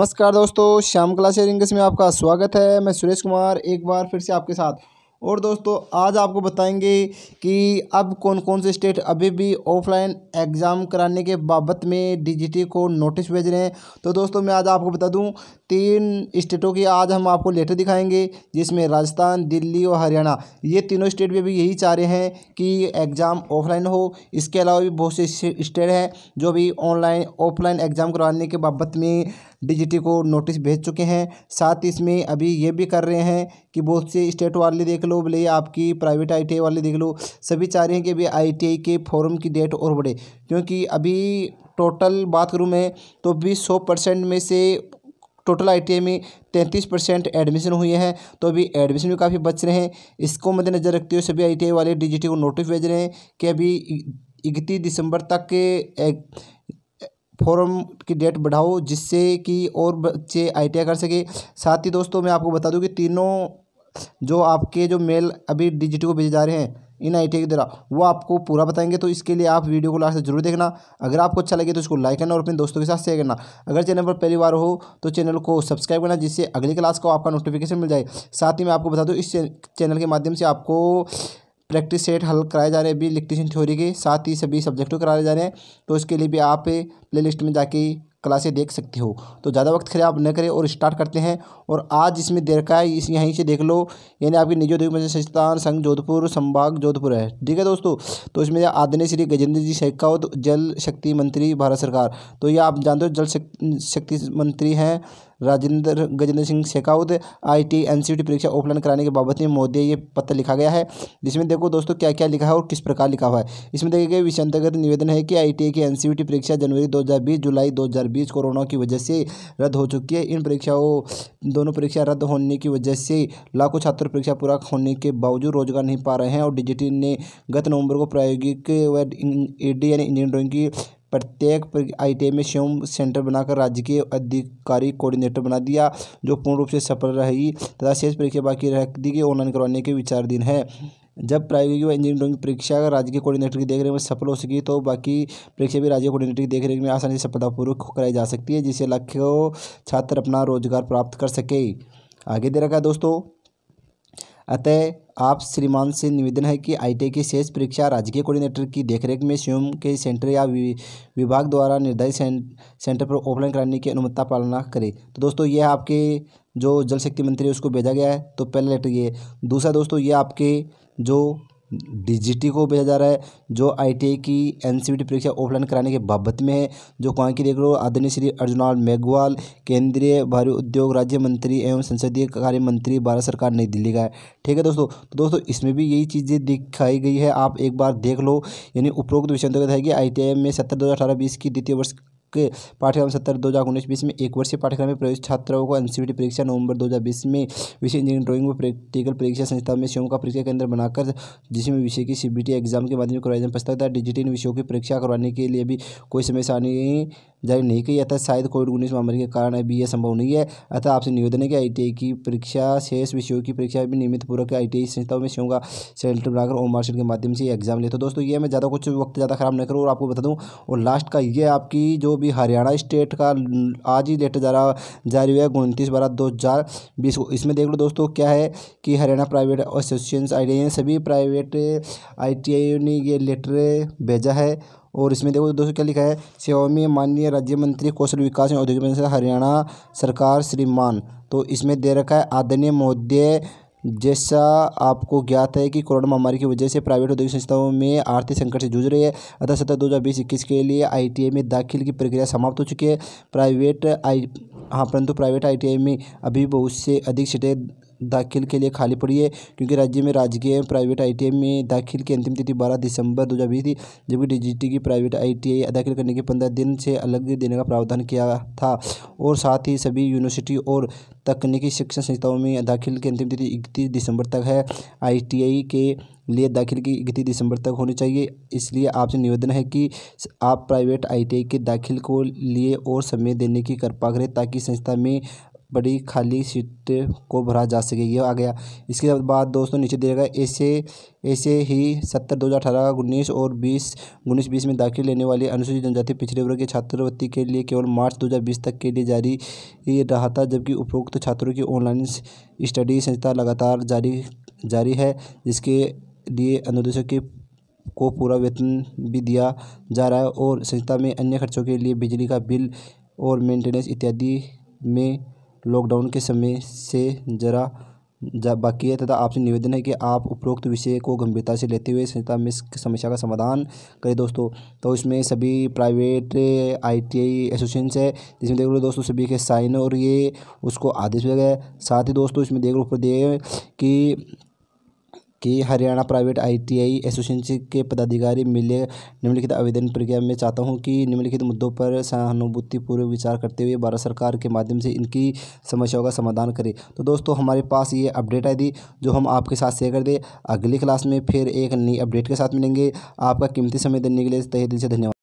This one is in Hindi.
नमस्कार दोस्तों श्याम कला शेयर इंग्लिश में आपका स्वागत है मैं सुरेश कुमार एक बार फिर से आपके साथ और दोस्तों आज आपको बताएंगे कि अब कौन कौन से स्टेट अभी भी ऑफलाइन एग्ज़ाम कराने के बाबत में डीजीटी को नोटिस भेज रहे हैं तो दोस्तों मैं आज आपको बता दूं तीन स्टेटों की आज हम आपको लेटर दिखाएंगे जिसमें राजस्थान दिल्ली और हरियाणा ये तीनों स्टेट भी अभी यही चाह रहे हैं कि एग्ज़ाम ऑफलाइन हो इसके अलावा भी बहुत से स्टेट हैं जो भी ऑनलाइन ऑफलाइन एग्ज़ाम करवाने के बाबत में डीजीटी को नोटिस भेज चुके हैं साथ ही इसमें अभी ये भी कर रहे हैं कि बहुत से स्टेट वाले देख लो भले आपकी प्राइवेट आई वाले देख लो सभी चाह रहे हैं कि अभी आई के फॉर्म की डेट और बढ़े क्योंकि अभी टोटल बात करूँ मैं तो अभी सौ परसेंट में से टोटल आई में तैंतीस परसेंट एडमिशन हुए हैं तो अभी एडमिशन भी काफ़ी बच रहे हैं इसको मद्देनजर रखते हुए सभी आई वाले डीजीटी को नोटिस भेज रहे हैं कि अभी इकतीस दिसंबर तक के फॉर्म की डेट बढ़ाओ जिससे कि और बच्चे आई कर सके साथ ही दोस्तों मैं आपको बता दूं कि तीनों जो आपके जो मेल अभी डिजिट को भेजे जा रहे हैं इन आई के द्वारा वो आपको पूरा बताएंगे तो इसके लिए आप वीडियो को लास्ट से जरूर देखना अगर आपको अच्छा लगे तो इसको लाइक करना और अपने दोस्तों के साथ शेयर करना अगर चैनल पर पहली बार हो तो चैनल को सब्सक्राइब करना जिससे अगली क्लास को आपका नोटिफिकेशन मिल जाए साथ ही मैं आपको बता दूँ इस चैनल के माध्यम से आपको प्रैक्टिस सेट हल कराए जा रहे हैं अभी इलेक्ट्रीशियन थ्योरी के साथ ही सभी सब्जेक्टों कराए जा रहे हैं तो इसके लिए भी आप प्ले लिस्ट में जाके क्लासें देख सकते हो तो ज़्यादा वक्त खराब न करें और स्टार्ट करते हैं और आज इसमें देर का है इस यहीं से देख लो यानी आपकी उद्योग संस्थान संघ जोधपुर संभाग जोधपुर है ठीक है दोस्तों तो इसमें आदरणीय श्री गजेंद्र जी शेखावत जल शक्ति मंत्री भारत सरकार तो ये आप जानते हो जल शक्ति मंत्री हैं Rajendra Gajendra Singh Shekhawat I T N C T परीक्षा ऑफलाइन कराने के बाबत में मोदी ये पत्र लिखा गया है जिसमें देखो दोस्तों क्या क्या लिखा है और किस प्रकार लिखा हुआ है इसमें देखिए विषय अंतर्गत निवेदन है कि आई टी की एन सी टी परीक्षा जनवरी दो जुलाई दो बीच कोरोना की वजह से रद्द हो चुकी है इन परीक्षाओं दोनों परीक्षा रद्द होने की वजह से लाखों छात्र परीक्षा पूरा होने के बावजूद रोजगार नहीं पा रहे हैं और डिजिटी ने गत नवंबर को प्रायोगिक व ईडी यानी इंजीनियरिंग की प्रत्येक आई में स्वयं सेंटर बनाकर राज्य के अधिकारी कोऑर्डिनेटर बना दिया जो पूर्ण रूप से सफल रही तथा शेष परीक्षा बाकी रख दी गई ऑनलाइन करवाने के विचारधीन है जब प्रायोगिक व इंजीनियरिंग परीक्षा राज्य के कोऑर्डिनेटर की देखरेख में सफल हो सकी तो बाकी परीक्षा भी राज्य कोऑर्डिनेटर की देखरेख में आसानी से सफलतापूर्वक कराई जा सकती है जिससे लाखों छात्र अपना रोजगार प्राप्त कर सके आगे दे रखा है दोस्तों अतः आप श्रीमान से निवेदन है कि आई की शेष परीक्षा राजकीय कोऑर्डिनेटर की देखरेख में स्वयं के सेंटर या विभाग द्वारा निर्धारित सेंटर पर ऑफलाइन कराने की अनुमति पालना करें तो दोस्तों यह आपके जो जल शक्ति मंत्री है उसको भेजा गया है तो पहला लेटर ये दूसरा दोस्तों ये आपके जो डीजीटी को भेजा जा रहा है जो आईटीआई की एनसीईटी परीक्षा ऑफलाइन कराने के बाबत में है जो कहाँ की देख लो आदरणीय श्री अर्जुनाल मेघवाल केंद्रीय भारी उद्योग राज्य मंत्री एवं संसदीय कार्य मंत्री भारत सरकार नई दिल्ली का है ठीक है दोस्तों तो दोस्तों इसमें भी यही चीज़ें दिखाई गई है आप एक बार देख लो यानी उपरोक्त विषय अंतर्गत तो है कि आई में सत्तर दो हज़ार अठारह बीस की द्वितीय वर्ष के पाठ्यक्रम सत्तर दो हज़ार उन्नीस बीस में एक वर्षीय पाठ्यक्रम में प्रवेश छात्रों को एनसीबीटी परीक्षा नवंबर दो हज़ार बीस में विषय इंजीनियरिंग ड्रॉइंग व प्रैक्टिकल परीक्षा संस्था में स्वयं का परीक्षा केंद्र बनाकर जिसमें विषय की सीबीटी एग्जाम के माध्यम से करवाया जाए सकता था डिजिटल विषयों की परीक्षा करवाने के लिए भी कोई समय सारणी जारी नहीं की अतः शायद कोविड उन्नीस महामारी के कारण अभी यह संभव नहीं है अतः आपसे निवेदन है कि आई की परीक्षा शेष विषयों की परीक्षा भी नियमित पूर्वक आई टी संस्थाओं में विषयों का सेल्टर बनाकर ओम मार्शल के माध्यम से एग्जाम ले तो दोस्तों ये मैं ज़्यादा कुछ वक्त ज़्यादा ख़राब नहीं करूँ और आपको बता दूँ और लास्ट का ये आपकी जो भी हरियाणा स्टेट का आज ही डेट जरा जारी हुआ है उनतीस बारह दो हज़ार बीस को इसमें देख लो दोस्तों क्या है कि हरियाणा प्राइवेट एसोसिएशन आई सभी प्राइवेट आई ने ये लेटर भेजा है और इसमें देखो तो दोस्तों क्या लिखा है सेवाओं में माननीय राज्य मंत्री कौशल विकास एवं औद्योगिक मंत्री हरियाणा सरकार श्रीमान तो इसमें दे रखा है आदरणीय महोदय जैसा आपको ज्ञात है कि कोरोना महामारी की वजह से प्राइवेट औद्योगिक संस्थाओं में आर्थिक संकट से जूझ रही है अतः सत्र दो हज़ार बीस इक्कीस के लिए आई में दाखिल की प्रक्रिया समाप्त हो चुकी है प्राइवेट आई हाँ परंतु प्राइवेट आई में अभी बहुत से अधिक सीटें दाखिल के लिए खाली पड़ी है क्योंकि राज्य में राजकीय प्राइवेट आई में दाखिल की अंतिम तिथि बारह दिसंबर दो थी जबकि डीजीटी की प्राइवेट आई दाखिल करने के पंद्रह दिन से अलग देने का प्रावधान किया था और साथ ही सभी यूनिवर्सिटी और तकनीकी शिक्षण संस्थाओं में दाखिल की अंतिम तिथि इकतीस दिसंबर तक है आई के लिए दाखिल की इकतीस दिसंबर तक होनी चाहिए इसलिए आपसे निवेदन है कि आप प्राइवेट आईटीआई के दाखिल को लिए और समय देने की कृपा करें ताकि संस्था में बड़ी खाली सीट को भरा जा सके ये आ गया इसके बाद दोस्तों नीचे दिया गया ऐसे ऐसे ही सत्तर दो हज़ार अठारह उन्नीस और बीस उन्नीस बीस में दाखिल लेने वाले अनुसूचित जनजाति पिछड़े वर्ग के छात्रवृत्ति के लिए केवल मार्च दो हज़ार बीस तक के लिए जारी रहा था जबकि उपरोक्त छात्रों की ऑनलाइन स्टडी संस्था लगातार जारी जारी है जिसके लिए अनुदेशक के को पूरा वेतन भी दिया जा रहा है और संस्था में अन्य खर्चों के लिए बिजली का बिल और मेंटेनेंस इत्यादि में लॉकडाउन के समय से जरा बाकी है तथा आपसे निवेदन है कि आप उपरोक्त विषय को गंभीरता से लेते हुए संहिता में इस समस्या का समाधान करें दोस्तों तो इसमें सभी प्राइवेट आईटीआई एसोसिएशन है जिसमें देख लो दोस्तों सभी के साइन और ये उसको आदेश गया साथ ही दोस्तों इसमें देख लो ऊपर दिए कि कि हरियाणा प्राइवेट आईटीआई एसोसिएशन के पदाधिकारी मिले निम्नलिखित आवेदन प्रक्रिया में चाहता हूँ कि निम्नलिखित मुद्दों पर सहानुभूतिपूर्वक विचार करते हुए भारत सरकार के माध्यम से इनकी समस्याओं का समाधान करें तो दोस्तों हमारे पास ये अपडेट आई थी जो हम आपके साथ शेयर कर दें अगली क्लास में फिर एक नई अपडेट के साथ मिलेंगे आपका कीमती समय देने के लिए तहे दिल से धन्यवाद